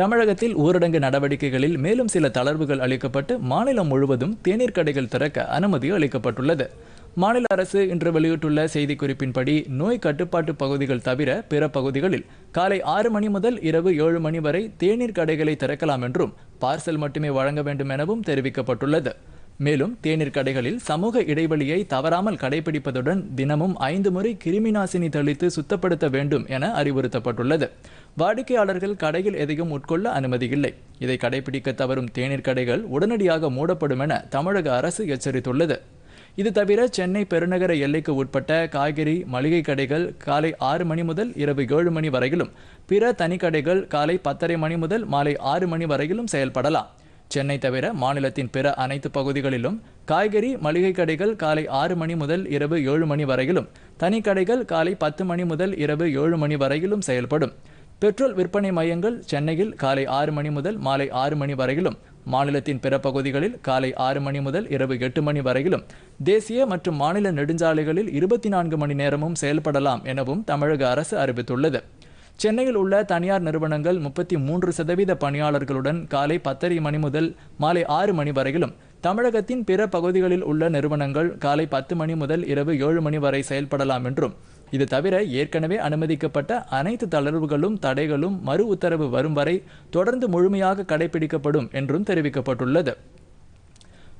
தமிழகத்தில் ஊரடங்கு நடவடிக்கைகளில் மேலும் சில தளர்வுகள் அளிக்கப்பட்டு மாநிலம் முழுவதும் தேநீர் கடைகள் திறக்க அனுமதி அளிக்கப்பட்டுள்ளது மாநில அரசு இன்று வெளியிட்டுள்ள செய்திக்குறிப்பின்படி நோய் கட்டுப்பாட்டு பகுதிகள் தவிர பிற பகுதிகளில் காலை ஆறு மணி முதல் இரவு ஏழு மணி வரை தேநீர் கடைகளை திறக்கலாம் என்றும் பார்சல் மட்டுமே வழங்க வேண்டும் எனவும் தெரிவிக்கப்பட்டுள்ளது மேலும் தேநீர் கடைகளில் சமூக இடைவெளியை தவறாமல் கடைபிடிப்பதுடன் தினமும் ஐந்து முறை கிருமிநாசினி தெளித்து சுத்தப்படுத்த வேண்டும் என அறிவுறுத்தப்பட்டுள்ளது வாடிக்கையாளர்கள் கடையில் எதையும் உட்கொள்ள அனுமதி இல்லை இதை கடைபிடிக்க தவறும் தேநீர் கடைகள் உடனடியாக மூடப்படும் என தமிழக அரசு எச்சரித்துள்ளது இது தவிர சென்னை பெருநகர எல்லைக்கு உட்பட்ட காய்கறி மளிகை கடைகள் காலை ஆறு மணி முதல் இரவு ஏழு மணி வரையிலும் பிற தனிக்கடைகள் காலை பத்தரை மணி முதல் மாலை ஆறு மணி வரையிலும் செயல்படலாம் சென்னை தவிர மாநிலத்தின் பிற அனைத்து பகுதிகளிலும் காய்கறி மளிகை கடைகள் காலை ஆறு மணி முதல் இரவு ஏழு மணி வரையிலும் தனி கடைகள் காலை பத்து மணி முதல் இரவு ஏழு மணி வரையிலும் செயல்படும் பெட்ரோல் விற்பனை மையங்கள் சென்னையில் காலை ஆறு மணி முதல் மாலை ஆறு மணி வரையிலும் மாநிலத்தின் பிற பகுதிகளில் காலை ஆறு மணி முதல் இரவு எட்டு மணி வரையிலும் தேசிய மற்றும் மாநில நெடுஞ்சாலைகளில் இருபத்தி நான்கு மணி நேரமும் செயல்படலாம் எனவும் தமிழக அரசு அறிவித்துள்ளது சென்னையில் உள்ள தனியார் நிறுவனங்கள் முப்பத்தி மூன்று சதவீத பணியாளர்களுடன் காலை பத்தரை மணி முதல் மாலை ஆறு மணி வரையிலும் தமிழகத்தின் பிற பகுதிகளில் உள்ள நிறுவனங்கள் காலை பத்து மணி முதல் இரவு ஏழு மணி வரை செயல்படலாம் என்றும் இது தவிர ஏற்கனவே அனுமதிக்கப்பட்ட அனைத்து தளர்வுகளும் தடைகளும் மறு உத்தரவு வரும் வரை தொடர்ந்து முழுமையாக கடைபிடிக்கப்படும் என்றும் தெரிவிக்கப்பட்டுள்ளது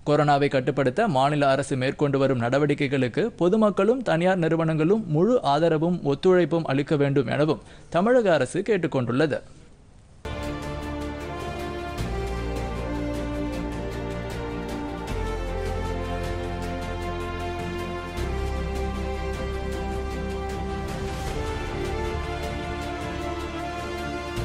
கொரோனாவை கட்டுப்படுத்த மாநில அரசு மேற்கொண்டு வரும் நடவடிக்கைகளுக்கு பொதுமக்களும் தனியார் நிறுவனங்களும் முழு ஆதரவும் ஒத்துழைப்பும் அளிக்க வேண்டும் எனவும் தமிழக அரசு கேட்டுக்கொண்டுள்ளது